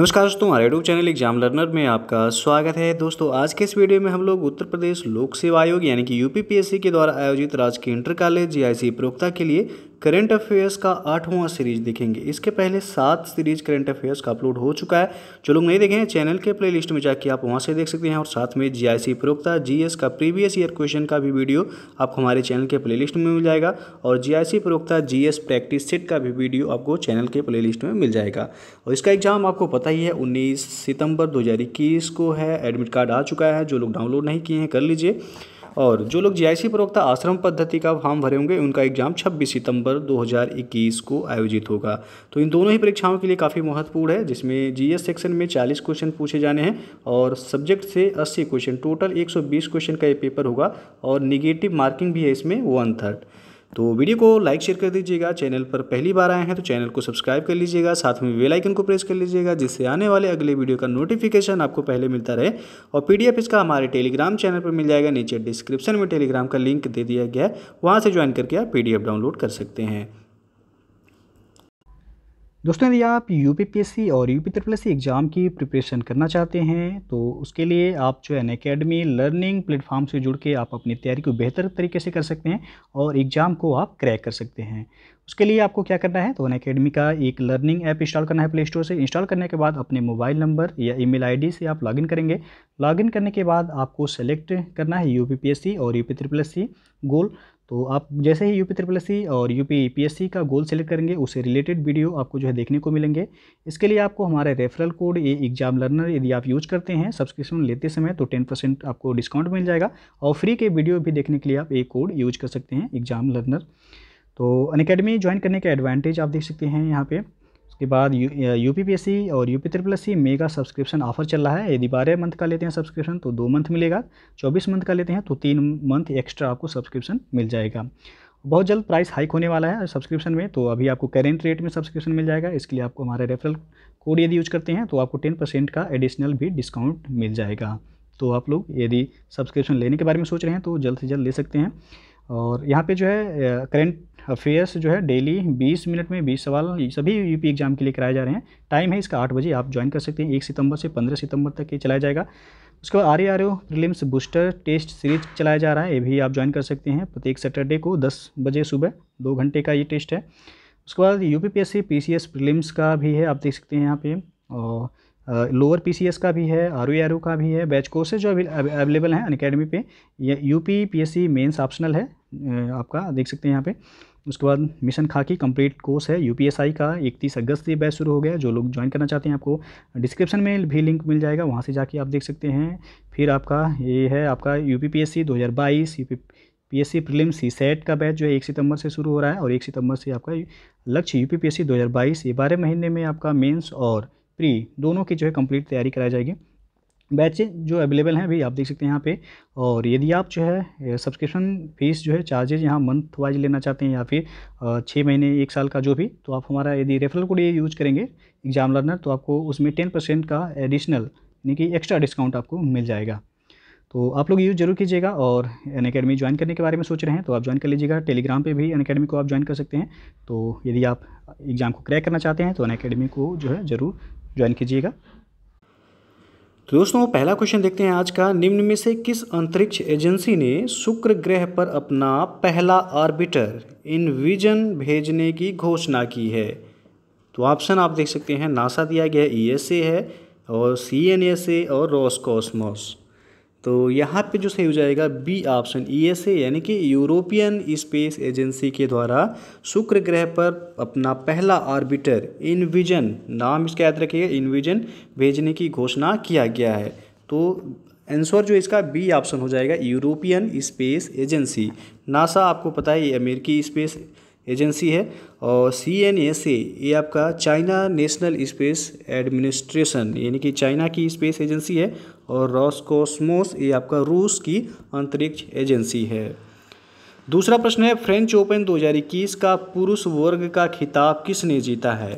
नमस्कार दोस्तों हमारे यूट्यूब चैनल एग्जाम लर्नर में आपका स्वागत है दोस्तों आज के इस वीडियो में हम लोग उत्तर प्रदेश लोक सेवा आयोग यानी कि यूपीपीएससी के द्वारा आयोजित राजकीय इंटर कॉलेज जीआईसी प्रयोगता के लिए करंट अफेयर्स का आठवां सीरीज देखेंगे इसके पहले सात सीरीज करंट अफेयर्स का अपलोड हो चुका है जो लोग नहीं देखें चैनल के प्लेलिस्ट में जाके आप वहाँ से देख सकते हैं और साथ में जीआईसी प्रोक्ता जीएस का प्रीवियस ईयर क्वेश्चन का भी वीडियो आपको हमारे चैनल के लिस्ट में मिल जाएगा और जीआईसी प्रोक्ता एस प्रैक्टिस सेट का भी वीडियो आपको चैनल के लिस्ट में मिल जाएगा और इसका एग्जाम आपको पता ही है उन्नीस सितंबर इक्कीस को है एडमिट कार्ड आ चुका है जो लोग डाउनलोड नहीं किए हैं कर लीजिए और जो लोग जीआईसी प्रवक्ता आश्रम पद्धति का फॉर्म भरे होंगे उनका एग्जाम 26 सितंबर 2021 को आयोजित होगा तो इन दोनों ही परीक्षाओं के लिए काफ़ी महत्वपूर्ण है जिसमें जीएस सेक्शन में 40 क्वेश्चन पूछे जाने हैं और सब्जेक्ट से 80 क्वेश्चन टोटल 120 क्वेश्चन का ये पेपर होगा और निगेटिव मार्किंग भी है इसमें वन थर्ड तो वीडियो को लाइक शेयर कर दीजिएगा चैनल पर पहली बार आए हैं तो चैनल को सब्सक्राइब कर लीजिएगा साथ में बेल आइकन को प्रेस कर लीजिएगा जिससे आने वाले अगले वीडियो का नोटिफिकेशन आपको पहले मिलता रहे और पीडीएफ इसका हमारे टेलीग्राम चैनल पर मिल जाएगा नीचे डिस्क्रिप्शन में टेलीग्राम का लिंक दे दिया गया है वहाँ से ज्वाइन करके आप पी डाउनलोड कर सकते हैं दोस्तों यदि आप यू पी और यू पी एग्ज़ाम की प्रिपरेशन करना चाहते हैं तो उसके लिए आप जो है अकेडमी लर्निंग प्लेटफॉर्म से जुड़ के आप अपनी तैयारी को बेहतर तरीके से कर सकते हैं और एग्ज़ाम को आप क्रैक कर सकते हैं उसके लिए आपको क्या करना है तो अन अकेडमी का एक लर्निंग ऐप इंस्टॉल करना है प्ले स्टोर से इंस्टॉल करने के बाद अपने मोबाइल नंबर या ईमेल आईडी से आप लॉगिन करेंगे लॉगिन करने के बाद आपको सेलेक्ट करना है यू और यू पी गोल तो आप जैसे ही यू पी सी और U P P S C का गोल सेलेक्ट करेंगे उससे रिलेटेड वीडियो आपको जो है देखने को मिलेंगे इसके लिए आपको हमारे रेफरल कोड ये एग्जाम लर्नर यदि आप यूज करते हैं सब्सक्रिप्शन लेते समय तो टेन परसेंट आपको डिस्काउंट मिल जाएगा और फ्री के वीडियो भी देखने के लिए आप ये कोड यूज कर सकते हैं एग्जाम लर्नर तो अन ज्वाइन करने का एडवांटेज आप देख सकते हैं यहाँ पर उसके बाद यू पी पी और यू पी त्रिप्लस S C mega subscription offer चल रहा है यदि बारह मंथ का लेते हैं सब्सक्रिप्शन तो दो मंथ मिलेगा चौबीस मंथ का लेते हैं तो तीन मंथ एक्स्ट्रा आपको सब्सक्रिप्शन मिल जाएगा बहुत जल्द प्राइस हाइक होने वाला है सब्सक्रिप्शन में तो अभी आपको करेंट रेट में सब्सक्रिप्शन मिल जाएगा इसके लिए आपको हमारे रेफरल कोड यदि यूज करते हैं तो आपको टेन परसेंट का एडिशनल भी डिस्काउंट मिल जाएगा तो आप लोग यदि सब्सक्रिप्शन लेने के बारे में सोच रहे हैं तो जल्द से जल्द ले सकते हैं और यहाँ पे जो है करंट अफेयर्स जो है डेली 20 मिनट में 20 सवाल सभी यूपी एग्ज़ाम के लिए कराए जा रहे हैं टाइम है इसका आठ बजे आप ज्वाइन कर सकते हैं एक सितंबर से पंद्रह सितंबर तक ये चलाया जाएगा उसके बाद R A R O prelims booster test series चलाया जा रहा है ये भी आप ज्वाइन कर सकते हैं प्रत्येक सैटरडे को दस बजे सुबह दो घंटे का ये टेस्ट है उसके बाद U P P S prelims का भी है आप देख सकते हैं यहाँ पे और लोअर पीसीएस का भी है आर आर का भी है बैच कोर्सेज जो अवेलेबल हैं अन अकेडमी पे U P P S C mains optional है आपका देख सकते हैं यहाँ पे उसके बाद मिशन खाकी कंप्लीट कोर्स है यूपीएसआई का 31 अगस्त से बैच शुरू हो गया जो लोग ज्वाइन करना चाहते हैं आपको डिस्क्रिप्शन में भी लिंक मिल जाएगा वहाँ से जाके आप देख सकते हैं फिर आपका ये है आपका U P P S C दो हज़ार बाईस U P P S C prelim C SAT का बैच जो है एक सितंबर से शुरू हो रहा है और एक सितंबर से आपका लक्ष्य U P P S C दो हज़ार बाईस ये बारह महीने में आपका मेंस और प्री दोनों की जो है कंप्लीट तैयारी कराई जाएगी बैचेज जो अवेलेबल हैं अभी आप देख सकते हैं यहाँ पे और यदि आप जो है सब्सक्रिप्शन फीस जो है चार्जेज यहाँ मंथ वाइज लेना चाहते हैं या फिर छः महीने एक साल का जो भी तो आप हमारा यदि रेफरल कोड ये यूज करेंगे एग्जाम लर्नर तो आपको उसमें टेन परसेंट का एडिशनल यानी कि एक्स्ट्रा डिस्काउंट आपको मिल जाएगा तो आप लोग यूज़ जरूर कीजिएगा और एन अकेडमी ज्वाइन करने के बारे में सोच रहे हैं तो आप ज्वाइन कर लीजिएगा टेलीग्राम पे भी एन अकेडमी को आप ज्वाइन कर सकते हैं तो यदि आप एग्ज़ाम को क्रैक करना चाहते हैं तो एन अकेडमी को जो है ज़रूर ज्वाइन कीजिएगा तो दोस्तों पहला क्वेश्चन देखते हैं आज का निम्न में से किस अंतरिक्ष एजेंसी ने शुक्र ग्रह पर अपना पहला ऑर्बिटर इन विजन भेजने की घोषणा की है तो ऑप्शन आप देख सकते हैं नासा दिया गया ई e है और सी और रॉस कॉस्मोस तो यहाँ पे जो सही हो जाएगा बी ऑप्शन ईएसए यानी कि यूरोपियन स्पेस एजेंसी के द्वारा शुक्र ग्रह पर अपना पहला ऑर्बिटर इनविजन नाम इसका याद रखिएगा इनविजन भेजने की घोषणा किया गया है तो आंसर जो इसका बी ऑप्शन हो जाएगा यूरोपियन स्पेस एजेंसी नासा आपको पता है ये अमेरिकी स्पेस एजेंसी है और सी एन एस ए ये आपका चाइना नेशनल स्पेस एडमिनिस्ट्रेशन यानी कि चाइना की स्पेस एजेंसी है और रॉसकोसमोस ये आपका रूस की अंतरिक्ष एजेंसी है दूसरा प्रश्न है फ्रेंच ओपन 2021 का पुरुष वर्ग का खिताब किसने जीता है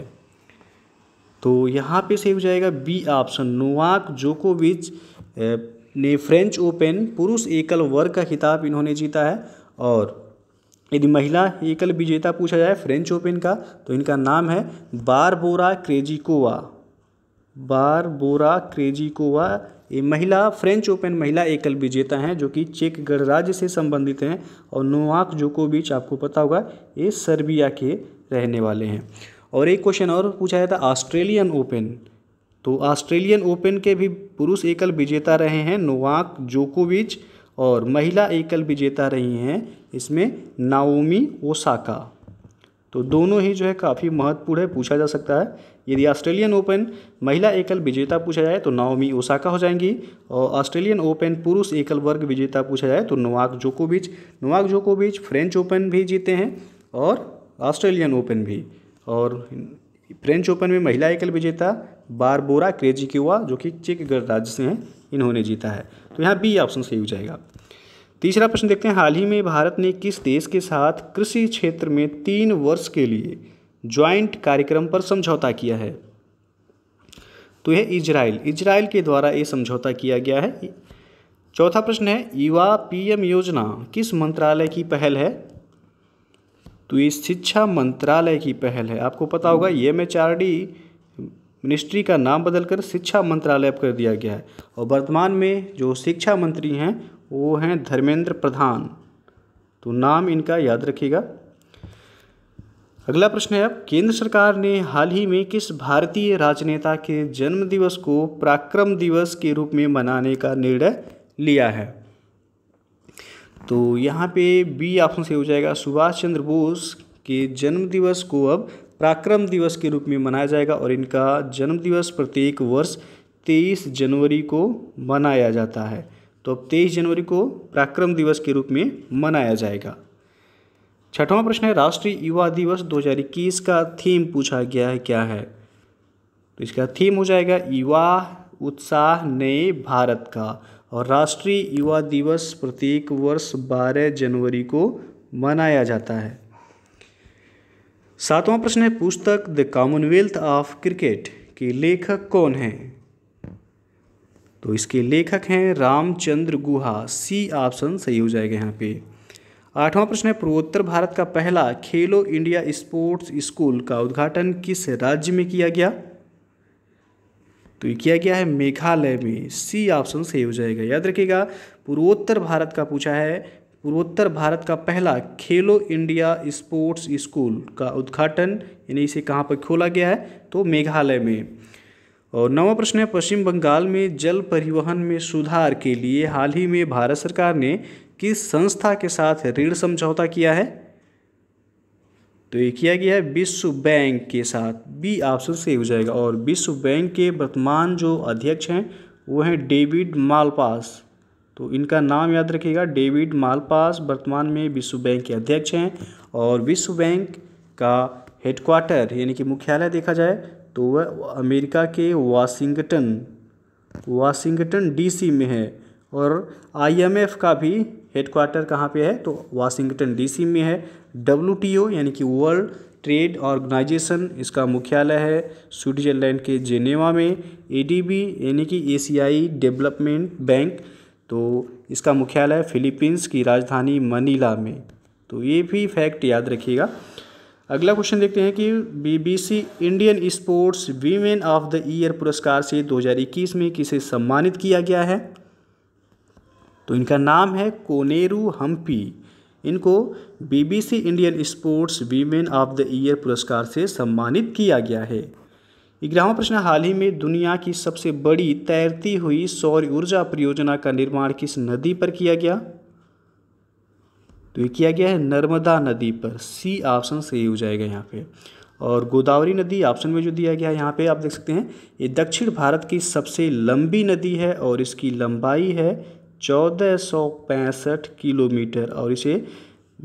तो यहाँ पे सही हो जाएगा बी ऑप्शन नोवाक जोकोविच ने फ्रेंच ओपन पुरुष एकल वर्ग का खिताब इन्होंने जीता है और यदि महिला एकल विजेता पूछा जाए फ्रेंच ओपन का तो इनका नाम है बारबोरा क्रेजिकोवा बारबोरा क्रेजिकोवा ये महिला फ्रेंच ओपन महिला एकल विजेता हैं जो कि चेक गणराज्य से संबंधित हैं और नोवाक जोकोविच आपको पता होगा ये सर्बिया के रहने वाले हैं और एक क्वेश्चन और पूछा जाता है ऑस्ट्रेलियन ओपन तो ऑस्ट्रेलियन ओपन के भी पुरुष एकल विजेता रहे हैं नोवाक जोकोविच और महिला एकल विजेता रही हैं इसमें नाओमी ओसाका तो दोनों ही जो है काफ़ी महत्वपूर्ण है पूछा जा सकता है यदि ऑस्ट्रेलियन ओपन महिला एकल विजेता पूछा जाए तो नाओमी ओसाका हो जाएंगी और ऑस्ट्रेलियन ओपन पुरुष एकल वर्ग विजेता पूछा जाए तो नोवाक जोकोविच नोवाक जोकोविच फ्रेंच ओपन भी जीते हैं और ऑस्ट्रेलियन ओपन भी और फ्रेंच ओपन में महिला एकल विजेता बारबोरा हुआ जो कि चेक गणराज्य से हैं इन्होंने जीता है तो यहाँ बी ऑप्शन सही हो जाएगा तीसरा प्रश्न देखते हैं हाल ही में भारत ने किस देश के साथ कृषि क्षेत्र में तीन वर्ष के लिए ज्वाइंट कार्यक्रम पर समझौता किया है तो यह इजराइल इजराइल के द्वारा ये समझौता किया गया है चौथा प्रश्न है युवा पीएम योजना किस मंत्रालय की पहल है तो ये शिक्षा मंत्रालय की पहल है आपको पता होगा M H R D ministry का नाम बदलकर शिक्षा मंत्रालय कर दिया गया है और वर्तमान में जो शिक्षा मंत्री हैं वो हैं धर्मेंद्र प्रधान तो नाम इनका याद रखिएगा अगला प्रश्न है अब केंद्र सरकार ने हाल ही में किस भारतीय राजनेता के जन्म दिवस को पराक्रम दिवस के रूप में मनाने का निर्णय लिया है तो यहाँ पे बी ऑप्शन से हो जाएगा सुभाष चंद्र बोस के जन्म दिवस को अब पराक्रम दिवस के रूप में मनाया जाएगा और इनका जन्म दिवस प्रत्येक वर्ष तेईस जनवरी को मनाया जाता है तो अब तेईस जनवरी को पराक्रम दिवस के रूप में मनाया जाएगा छठवां प्रश्न है राष्ट्रीय युवा दिवस 2021 का थीम पूछा गया है क्या है तो इसका थीम हो जाएगा युवा उत्साह नए भारत का और राष्ट्रीय युवा दिवस प्रत्येक वर्ष 12 जनवरी को मनाया जाता है सातवां प्रश्न है पुस्तक द कॉमनवेल्थ ऑफ क्रिकेट के लेखक कौन हैं तो इसके लेखक हैं रामचंद्र गुहा सी ऑप्शन सही हो जाएगा यहाँ पे आठवां प्रश्न है पूर्वोत्तर भारत का पहला खेलो इंडिया स्पोर्ट्स स्कूल का उद्घाटन किस राज्य में किया गया तो ये किया गया है मेघालय में सी ऑप्शन सही हो जाएगा याद रखिएगा पूर्वोत्तर भारत का पूछा है पूर्वोत्तर भारत का पहला खेलो इंडिया स्पोर्ट्स स्कूल का उद्घाटन यानी इसे कहाँ पर खोला गया है तो मेघालय में और नवा प्रश्न है पश्चिम बंगाल में जल परिवहन में सुधार के लिए हाल ही में भारत सरकार ने किस संस्था के साथ ऋण समझौता किया है तो ये किया गया है विश्व बैंक के साथ बी ऑप्शन सही हो जाएगा और विश्व बैंक के वर्तमान जो अध्यक्ष हैं वो हैं डेविड मालपास तो इनका नाम याद रखिएगा डेविड मालपास वर्तमान में विश्व बैंक के अध्यक्ष हैं और विश्व बैंक का हेडक्वार्टर यानी कि मुख्यालय देखा जाए तो वह अमेरिका के वाशिंगटन वाशिंगटन डीसी में है और आईएमएफ का भी हेडक्वार्टर कहाँ पे है तो वाशिंगटन डीसी में है डब्ल्यू यानी कि वर्ल्ड ट्रेड ऑर्गेनाइजेशन इसका मुख्यालय है स्विट्जरलैंड के जेनेवा में ए यानी कि एशियाई डेवलपमेंट बैंक तो इसका मुख्यालय फिलीपींस की राजधानी मनीला में तो ये भी फैक्ट याद रखिएगा अगला क्वेश्चन देखते हैं कि BBC Indian Sports Women of the Year पुरस्कार से 2021 में किसे सम्मानित किया गया है तो इनका नाम है कोनेरू हम्पी इनको BBC Indian Sports Women of the Year पुरस्कार से सम्मानित किया गया है ग्यारहवा प्रश्न हाल ही में दुनिया की सबसे बड़ी तैरती हुई सौर ऊर्जा परियोजना का निर्माण किस नदी पर किया गया तो ये किया गया है नर्मदा नदी पर सी ऑप्शन सही हो जाएगा यहाँ पे और गोदावरी नदी ऑप्शन में जो दिया गया है यहाँ पे आप देख सकते हैं ये दक्षिण भारत की सबसे लंबी नदी है और इसकी लंबाई है चौदह सौ पैंसठ किलोमीटर और इसे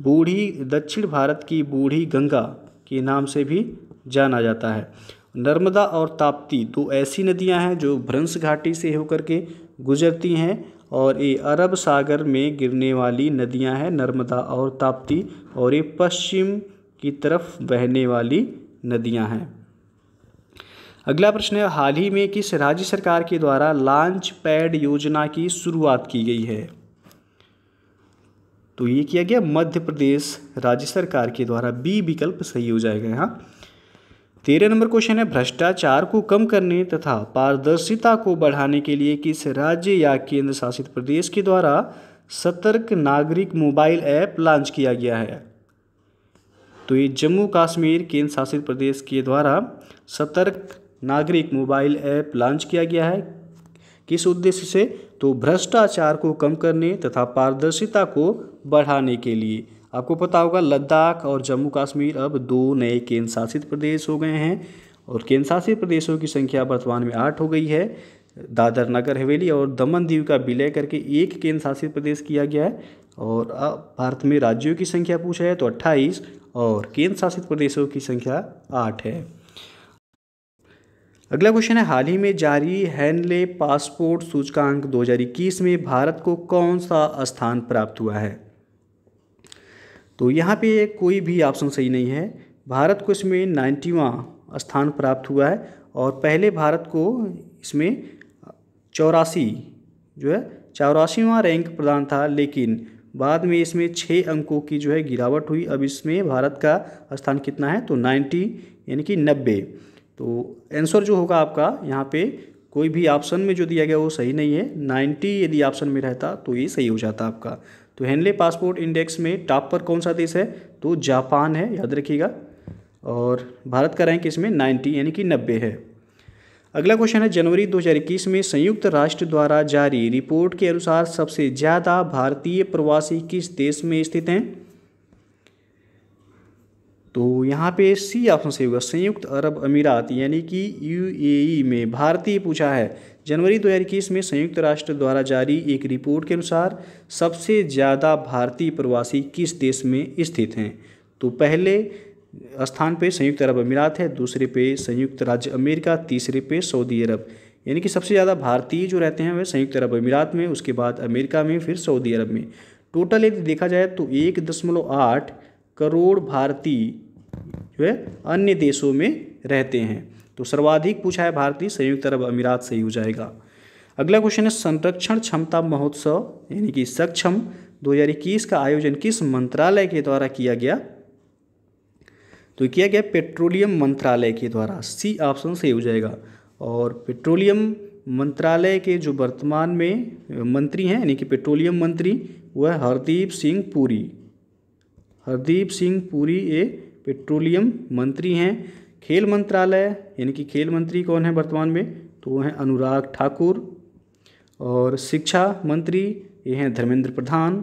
बूढ़ी दक्षिण भारत की बूढ़ी गंगा के नाम से भी जाना जाता है नर्मदा और ताप्ती दो ऐसी नदियां हैं जो भ्रंश घाटी से होकर के गुजरती हैं और ये अरब सागर में गिरने वाली नदियां हैं नर्मदा और ताप्ती और ये पश्चिम की तरफ बहने वाली नदियां हैं अगला प्रश्न है हाल ही में किस राज्य सरकार के द्वारा लॉन्च पैड योजना की शुरुआत की गई है तो ये किया गया मध्य प्रदेश राज्य सरकार के द्वारा बी विकल्प सही हो जाएगा यहाँ तेरह नंबर क्वेश्चन है भ्रष्टाचार को कम करने तथा पारदर्शिता को बढ़ाने के लिए किस राज्य या केंद्र शासित प्रदेश के द्वारा सतर्क नागरिक मोबाइल ऐप लॉन्च किया गया है तो ये जम्मू कश्मीर केंद्र शासित प्रदेश के द्वारा सतर्क नागरिक मोबाइल ऐप लॉन्च किया गया है किस उद्देश्य से तो भ्रष्टाचार को कम करने तथा पारदर्शिता को बढ़ाने के लिए आपको पता होगा लद्दाख और जम्मू कश्मीर अब दो नए केंद्र शासित प्रदेश हो गए हैं और केंद्र शासित प्रदेशों की संख्या वर्तमान में आठ हो गई है दादर नगर हवेली और दमन दीव का विलय करके एक केंद्र शासित प्रदेश किया गया है और अब भारत में राज्यों की संख्या पूछा है तो अट्ठाईस और केंद्र शासित प्रदेशों की संख्या आठ है अगला क्वेश्चन है हाल ही में जारी हैनले पासपोर्ट सूचकांक 2021 में भारत को कौन सा स्थान प्राप्त हुआ है तो यहाँ पे कोई भी ऑप्शन सही नहीं है भारत को इसमें नाइन्टीवा स्थान प्राप्त हुआ है और पहले भारत को इसमें चौरासी जो है चौरासीवा रैंक प्रदान था लेकिन बाद में इसमें छः अंकों की जो है गिरावट हुई अब इसमें भारत का स्थान कितना है तो नाइन्टी यानी कि नब्बे तो आंसर जो होगा आपका यहाँ पे कोई भी ऑप्शन में जो दिया गया वो सही नहीं है नाइन्टी यदि ऑप्शन में रहता तो ये सही हो जाता आपका तो हेनले पासपोर्ट इंडेक्स में टॉप पर कौन सा देश है तो जापान है याद रखिएगा और भारत का रैंक इसमें नाइन्टी यानी कि नब्बे है अगला क्वेश्चन है जनवरी 2021 में संयुक्त राष्ट्र द्वारा जारी रिपोर्ट के अनुसार सबसे ज़्यादा भारतीय प्रवासी किस देश में स्थित हैं तो यहाँ पे सी ऑप्शन सही होगा संयुक्त अरब अमीरात यानी कि यूएई e में भारतीय पूछा है जनवरी 2021 में संयुक्त राष्ट्र द्वारा जारी एक रिपोर्ट के अनुसार सबसे ज़्यादा भारतीय प्रवासी किस देश में स्थित हैं तो पहले स्थान पे संयुक्त अरब अमीरात है दूसरे पे संयुक्त राज्य अमेरिका तीसरे पे सऊदी अरब यानी कि सबसे ज़्यादा भारतीय जो रहते हैं वह संयुक्त अरब अमीरात में उसके बाद अमेरिका में फिर सऊदी अरब में टोटल यदि देखा जाए तो एक दशमलव आठ करोड़ भारतीय जो है अन्य देशों में रहते हैं तो सर्वाधिक पूछा है भारतीय संयुक्त अरब अमीरात से ही हो जाएगा अगला क्वेश्चन है संरक्षण क्षमता महोत्सव यानी कि सक्षम 2021 का आयोजन किस मंत्रालय के द्वारा किया गया तो किया गया पेट्रोलियम मंत्रालय के द्वारा सी ऑप्शन से हो जाएगा और पेट्रोलियम मंत्रालय के जो वर्तमान में मंत्री हैं यानी कि पेट्रोलियम मंत्री वह हरदीप सिंह पुरी हरदीप सिंह पुरी ये पेट्रोलियम मंत्री हैं खेल मंत्रालय यानी कि खेल मंत्री कौन है वर्तमान में तो वो हैं अनुराग ठाकुर और शिक्षा मंत्री ये हैं धर्मेंद्र प्रधान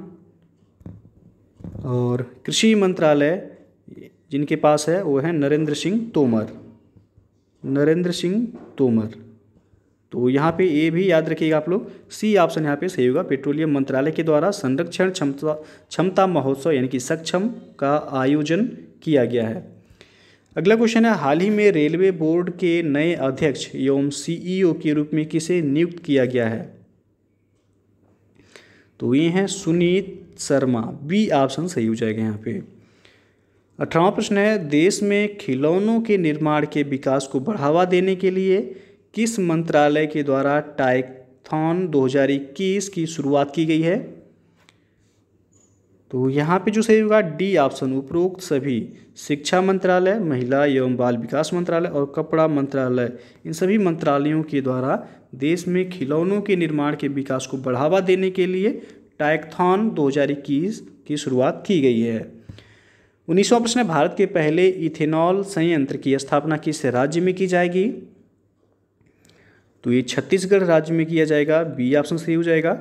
और कृषि मंत्रालय जिनके पास है वो है नरेंद्र सिंह तोमर नरेंद्र सिंह तोमर तो यहाँ पे ये भी याद रखिएगा आप लोग सी ऑप्शन यहाँ पे सही होगा पेट्रोलियम मंत्रालय के द्वारा संरक्षण क्षमता क्षमता महोत्सव यानी कि सक्षम का आयोजन किया गया है अगला क्वेश्चन है हाल ही में रेलवे बोर्ड के नए अध्यक्ष एवं सीईओ e के रूप में किसे नियुक्त किया गया है तो ये हैं सुनीत शर्मा बी ऑप्शन सही हो जाएगा यहाँ पे अठारवा प्रश्न है देश में खिलौनों के निर्माण के विकास को बढ़ावा देने के लिए किस मंत्रालय के द्वारा टाइकथॉन 2021 की शुरुआत की गई है तो यहाँ पे जो सही होगा डी ऑप्शन उपरोक्त सभी शिक्षा मंत्रालय महिला एवं बाल विकास मंत्रालय और कपड़ा मंत्रालय इन सभी मंत्रालयों के द्वारा देश में खिलौनों के निर्माण के विकास को बढ़ावा देने के लिए टाइकथॉन इक्कीस की शुरुआत की गई है उन्नीसवा प्रश्न भारत के पहले इथेनॉल संयंत्र की स्थापना किस राज्य में की जाएगी तो ये छत्तीसगढ़ राज्य में किया जाएगा बी ऑप्शन सही हो जाएगा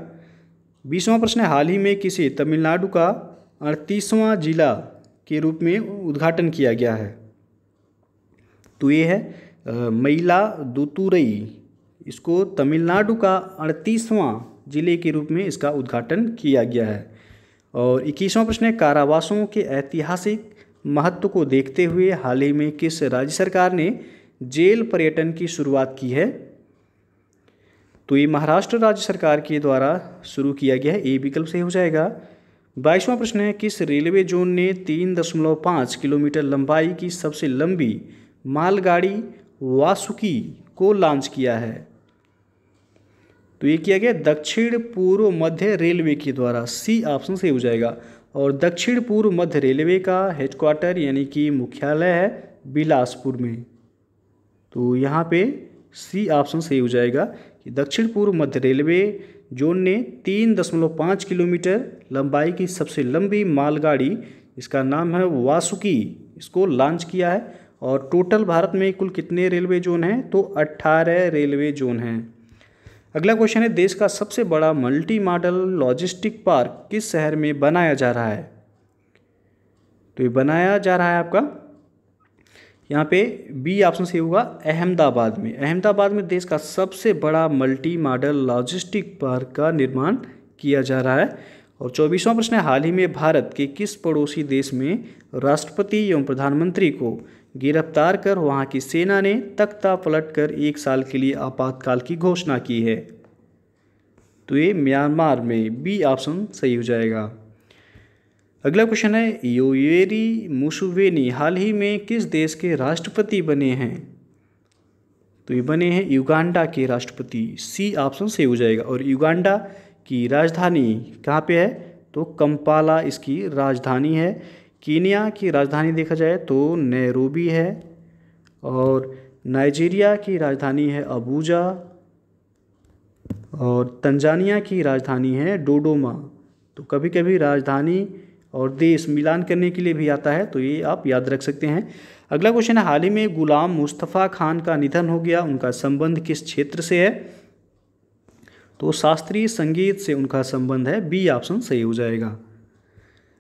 बीसवां प्रश्न है हाल ही में किसे तमिलनाडु का अड़तीसवां जिला के रूप में उद्घाटन किया गया है तो ये है मैला दुतुरई इसको तमिलनाडु का अड़तीसवां जिले के रूप में इसका उद्घाटन किया गया है और इक्कीसवां प्रश्न है कारावासों के ऐतिहासिक महत्व को देखते हुए हाल ही में किस राज्य सरकार ने जेल पर्यटन की शुरुआत की है तो ये महाराष्ट्र राज्य सरकार के द्वारा शुरू किया गया है ए विकल्प सही हो जाएगा बाईसवां प्रश्न है किस रेलवे जोन ने तीन दशमलव पाँच किलोमीटर लंबाई की सबसे लंबी मालगाड़ी वासुकी को लॉन्च किया है तो ये किया गया दक्षिण पूर्व मध्य रेलवे के द्वारा सी ऑप्शन सही हो जाएगा और दक्षिण पूर्व मध्य रेलवे का हेडक्वार्टर यानी कि मुख्यालय है बिलासपुर में तो यहाँ पे सी ऑप्शन सही हो जाएगा कि दक्षिण पूर्व मध्य रेलवे जोन ने तीन दशमलव पाँच किलोमीटर लंबाई की सबसे लंबी मालगाड़ी इसका नाम है वासुकी इसको लॉन्च किया है और टोटल भारत में कुल कितने रेलवे जोन हैं तो अट्ठारह रेलवे जोन हैं अगला क्वेश्चन है देश का सबसे बड़ा मल्टी मॉडल लॉजिस्टिक पार्क किस शहर में बनाया जा रहा है तो ये बनाया जा रहा है आपका यहाँ पे बी ऑप्शन सही होगा अहमदाबाद में अहमदाबाद में देश का सबसे बड़ा मल्टी मॉडल लॉजिस्टिक पार्क का निर्माण किया जा रहा है और चौबीसवां प्रश्न है हाल ही में भारत के किस पड़ोसी देश में राष्ट्रपति एवं प्रधानमंत्री को गिरफ्तार कर वहाँ की सेना ने तख्ता पलट कर एक साल के लिए आपातकाल की घोषणा की है तो ये म्यांमार में बी ऑप्शन सही हो जाएगा अगला क्वेश्चन है योवेरी मुसुवेनी हाल ही में किस देश के राष्ट्रपति बने हैं तो ये बने हैं युगांडा के राष्ट्रपति सी ऑप्शन सही हो जाएगा और युगांडा की राजधानी कहाँ पे है तो कंपाला इसकी राजधानी है कीनिया की राजधानी देखा जाए तो नैरोबी है और नाइजीरिया की राजधानी है अबूजा और तंजानिया की राजधानी है डोडोमा तो कभी कभी राजधानी और देश मिलान करने के लिए भी आता है तो ये आप याद रख सकते हैं अगला क्वेश्चन है हाल ही में गुलाम मुस्तफ़ा खान का निधन हो गया उनका संबंध किस क्षेत्र से है तो शास्त्रीय संगीत से उनका संबंध है बी ऑप्शन सही हो जाएगा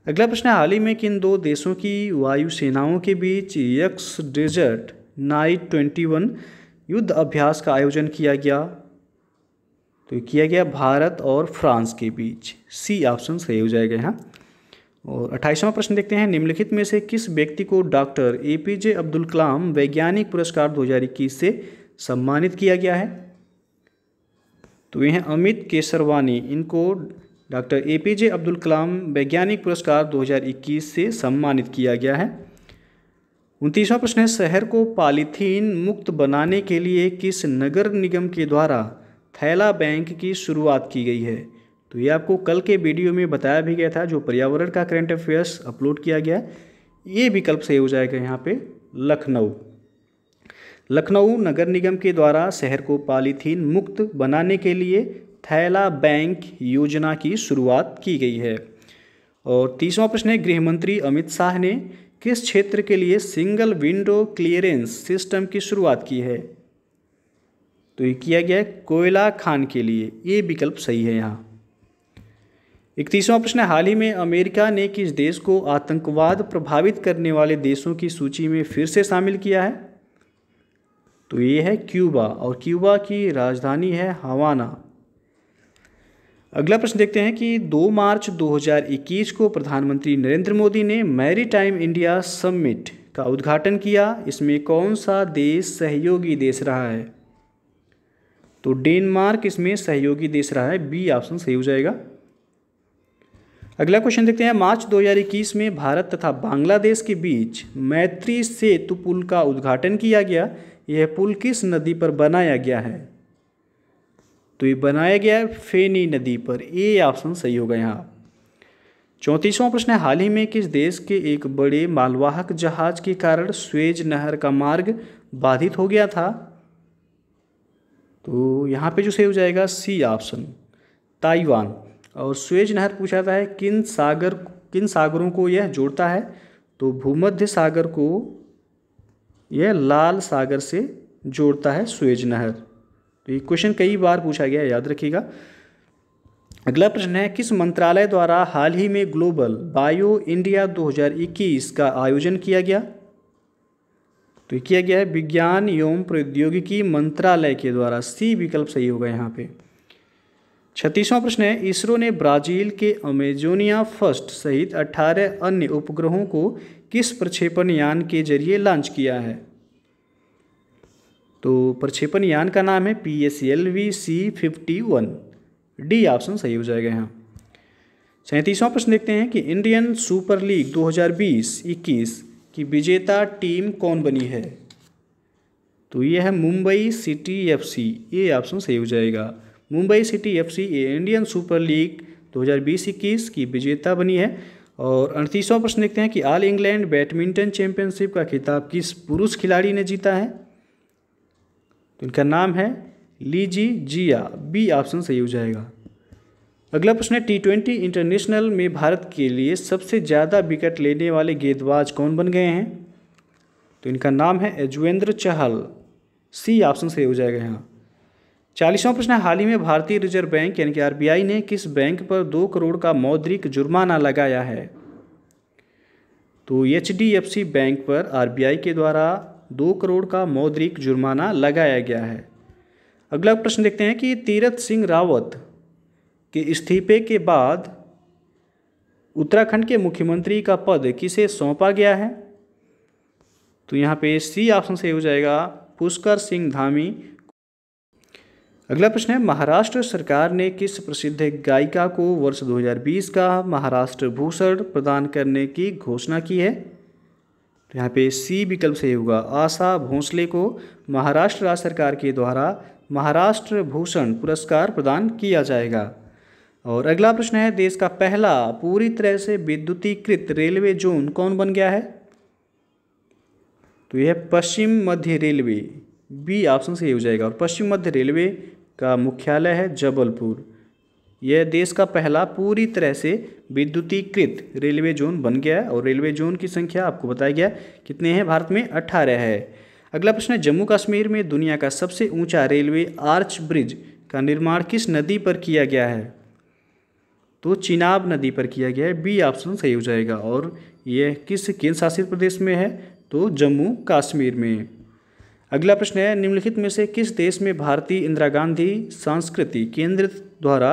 अगला प्रश्न है हाल ही में किन दो देशों की वायुसेनाओं के बीच यक्स डेजर्ट नाइट ट्वेंटी वन युद्ध अभ्यास का आयोजन किया गया तो किया गया भारत और फ्रांस के बीच सी ऑप्शन सही हो जाएगा यहाँ और अट्ठाईसवां प्रश्न देखते हैं निम्नलिखित में से किस व्यक्ति को doctor A P J Abdul Kalam वैज्ञानिक पुरस्कार दो हज़ार इक्कीस से सम्मानित किया गया है तो ये हैं अमित केसरवानी इनको doctor A P J Abdul Kalam वैज्ञानिक पुरस्कार 2021 से सम्मानित किया गया है उनतीसवां प्रश्न है शहर को पॉलीथीन मुक्त बनाने के लिए किस नगर निगम के द्वारा थैला बैंक की शुरुआत की गई है तो ये आपको कल के वीडियो में बताया भी गया था जो पर्यावरण का करेंट अफेयर्स अपलोड किया गया ये विकल्प सही हो जाएगा यहाँ पे लखनऊ लखनऊ नगर निगम के द्वारा शहर को पॉलीथीन मुक्त बनाने के लिए थैला बैंक योजना की शुरुआत की गई है और तीसवा प्रश्न है गृह मंत्री अमित शाह ने किस क्षेत्र के लिए सिंगल विंडो क्लियरेंस सिस्टम की शुरुआत की है तो ये किया गया है कोयला खान के लिए ये विकल्प सही है यहाँ इकतीसवां प्रश्न है हाल ही में अमेरिका ने किस देश को आतंकवाद प्रभावित करने वाले देशों की सूची में फिर से शामिल किया है तो ये है क्यूबा और क्यूबा की राजधानी है हवाना अगला प्रश्न देखते हैं कि 2 मार्च 2021 को प्रधानमंत्री नरेंद्र मोदी ने मैरी टाइम इंडिया समिट का उद्घाटन किया इसमें कौन सा देश सहयोगी देश रहा है तो डेनमार्क इसमें सहयोगी देश रहा है बी ऑप्शन सही हो जाएगा अगला क्वेश्चन देखते हैं मार्च 2021 में भारत तथा बांग्लादेश के बीच मैत्री सेतु पुल का उद्घाटन किया गया यह पुल किस नदी पर बनाया गया है तो ये बनाया गया है फेनी नदी पर ए ऑप्शन सही होगा यहाँ चौंतीसवां प्रश्न है हाल ही में किस देश के एक बड़े मालवाहक जहाज के कारण स्वेज नहर का मार्ग बाधित हो गया था तो यहाँ पे जो सही हो जाएगा सी ऑप्शन ताइवान और स्वेज नहर पूछा था है किन सागर किन सागरों को यह जोड़ता है तो भूमध्य सागर को यह लाल सागर से जोड़ता है स्वेज नहर तो ये क्वेश्चन कई बार पूछा गया याद रखिएगा अगला प्रश्न है किस मंत्रालय द्वारा हाल ही में ग्लोबल बायो इंडिया 2021 का आयोजन किया गया तो किया गया है विज्ञान एवं प्रौद्योगिकी मंत्रालय के द्वारा सी विकल्प सही होगा यहाँ पे छत्तीसवां प्रश्न है इसरो ने ब्राजील के अमेजोनिया फर्स्ट सहित 18 अन्य उपग्रहों को किस प्रक्षेपण यान के जरिए लॉन्च किया है तो प्रक्षेपण यान का नाम है P S L V C fifty one D option सही हो जाएगा यहाँ सैंतीसवां प्रश्न देखते हैं कि इंडियन सुपर लीग 2020-21 की विजेता टीम कौन बनी है तो यह है मुंबई सिटी एफ सी ये ऑप्शन सही हो जाएगा Mumbai City FC C Indian Super League 2020-21 की विजेता बनी है और अड़तीसवां प्रश्न देखते हैं कि ऑल इंग्लैंड बैडमिंटन चैंपियनशिप का खिताब किस पुरुष खिलाड़ी ने जीता है तो इनका नाम है लीजी जिया बी ऑप्शन सही हो जाएगा अगला प्रश्न है टी ट्वेंटी इंटरनेशनल में भारत के लिए सबसे ज़्यादा विकेट लेने वाले गेंदबाज कौन बन गए हैं तो इनका नाम है यजवेंद्र चहल सी ऑप्शन सही हो जाएगा यहाँ चालीसवां प्रश्न है हाल ही में भारतीय रिजर्व बैंक यानी कि आरबीआई ने किस बैंक पर दो करोड़ का मौद्रिक जुर्माना लगाया है तो एच बैंक पर आरबीआई के द्वारा दो करोड़ का मौद्रिक जुर्माना लगाया गया है अगला प्रश्न देखते हैं कि तीरथ सिंह रावत के इस्तीफे के बाद उत्तराखंड के मुख्यमंत्री का पद किसे सौंपा गया है तो यहाँ पे सी ऑप्शन सही हो जाएगा पुष्कर सिंह धामी अगला प्रश्न है महाराष्ट्र सरकार ने किस प्रसिद्ध गायिका को वर्ष 2020 का महाराष्ट्र भूषण प्रदान करने की घोषणा की है तो यहाँ पे सी विकल्प सही होगा आशा भोंसले को महाराष्ट्र राज्य सरकार के द्वारा महाराष्ट्र भूषण पुरस्कार प्रदान किया जाएगा और अगला प्रश्न है देश का पहला पूरी तरह से विद्युतीकृत रेलवे जोन कौन बन गया है तो यह पश्चिम मध्य रेलवे बी ऑप्शन सही हो जाएगा और पश्चिम मध्य रेलवे का मुख्यालय है जबलपुर यह देश का पहला पूरी तरह से विद्युतीकृत रेलवे जोन बन गया है और रेलवे जोन की संख्या आपको बताया गया कितने हैं भारत में अठारह है अगला प्रश्न है जम्मू कश्मीर में दुनिया का सबसे ऊंचा रेलवे आर्च ब्रिज का निर्माण किस नदी पर किया गया है तो चिनाब नदी पर किया गया है बी ऑप्शन सही हो जाएगा और यह किस केंद्र शासित प्रदेश में है तो जम्मू कश्मीर में अगला प्रश्न है निम्नलिखित में से किस देश में भारतीय इंदिरा गांधी संस्कृति केंद्र द्वारा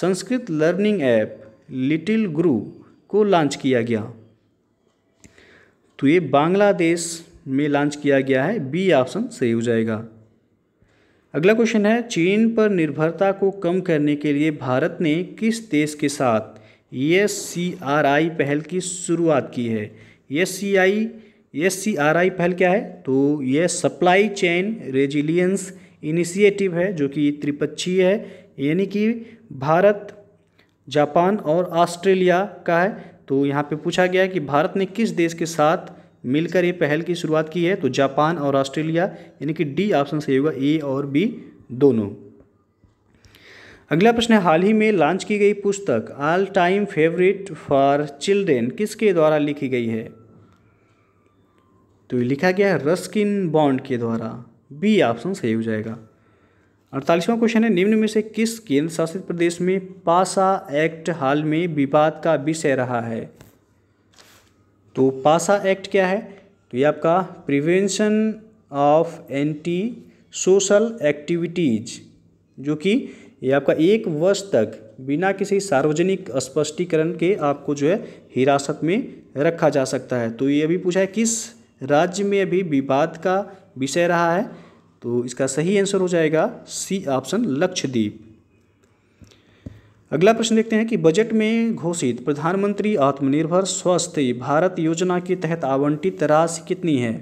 संस्कृत लर्निंग ऐप लिटिल गुरु को लॉन्च किया गया तो ये बांग्लादेश में लॉन्च किया गया है बी ऑप्शन सही हो जाएगा अगला क्वेश्चन है चीन पर निर्भरता को कम करने के लिए भारत ने किस देश के साथ एस e पहल की शुरुआत की है S e S C R I पहल क्या है तो ये सप्लाई चेन रेजिलियंस इनिशिएटिव है जो कि त्रिपक्षीय है यानी कि भारत जापान और ऑस्ट्रेलिया का है तो यहाँ पे पूछा गया है कि भारत ने किस देश के साथ मिलकर ये पहल की शुरुआत की है तो जापान और ऑस्ट्रेलिया यानी कि डी ऑप्शन सही होगा ए और बी दोनों अगला प्रश्न है हाल ही में लॉन्च की गई पुस्तक All Time Favourite for Children किसके द्वारा लिखी गई है तो ये लिखा गया है रस्किन बॉन्ड के द्वारा बी ऑप्शन सही हो जाएगा अड़तालीसवां क्वेश्चन है निम्न में से किस केंद्र शासित प्रदेश में पासा एक्ट हाल में विवाद का विषय रहा है तो पासा एक्ट क्या है तो ये आपका prevention of anti social activities जो कि ये आपका एक वर्ष तक बिना किसी सार्वजनिक स्पष्टीकरण के आपको जो है हिरासत में रखा जा सकता है तो ये अभी पूछा है किस राज्य में अभी विवाद का विषय रहा है तो इसका सही आंसर हो जाएगा सी ऑप्शन लक्षद्वीप अगला प्रश्न देखते हैं कि बजट में घोषित प्रधानमंत्री आत्मनिर्भर स्वस्थ भारत योजना के तहत आवंटित राशि कितनी है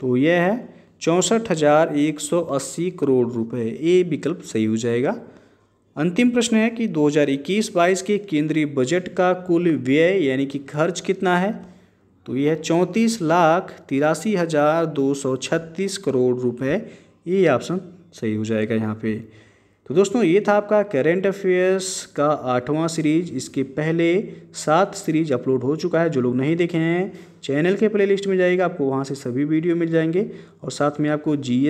तो यह है चौंसठ हज़ार एक सौ अस्सी करोड़ रुपए ये विकल्प सही हो जाएगा अंतिम प्रश्न है कि 2021-22 के केंद्रीय बजट का कुल व्यय यानी कि खर्च कितना है तो यह चौंतीस लाख तिरासी हज़ार दो सौ छत्तीस करोड़ रुपए ये ऑप्शन सही हो जाएगा यहाँ पे तो दोस्तों ये था आपका करेंट अफेयर्स का आठवां सीरीज इसके पहले सात सीरीज अपलोड हो चुका है जो लोग नहीं देखे हैं चैनल के प्लेलिस्ट में जाएगा आपको वहाँ से सभी वीडियो मिल जाएंगे और साथ में आपको जी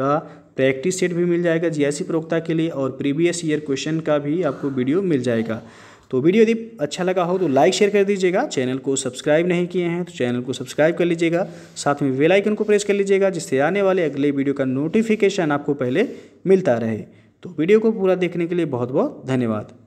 का प्रैक्टिस सेट भी मिल जाएगा जी एस के लिए और प्रीवियस ईयर क्वेश्चन का भी आपको वीडियो मिल जाएगा तो वीडियो यदि अच्छा लगा हो तो लाइक शेयर कर दीजिएगा चैनल को सब्सक्राइब नहीं किए हैं तो चैनल को सब्सक्राइब कर लीजिएगा साथ में बेल आइकन को प्रेस कर लीजिएगा जिससे आने वाले अगले वीडियो का नोटिफिकेशन आपको पहले मिलता रहे तो वीडियो को पूरा देखने के लिए बहुत बहुत धन्यवाद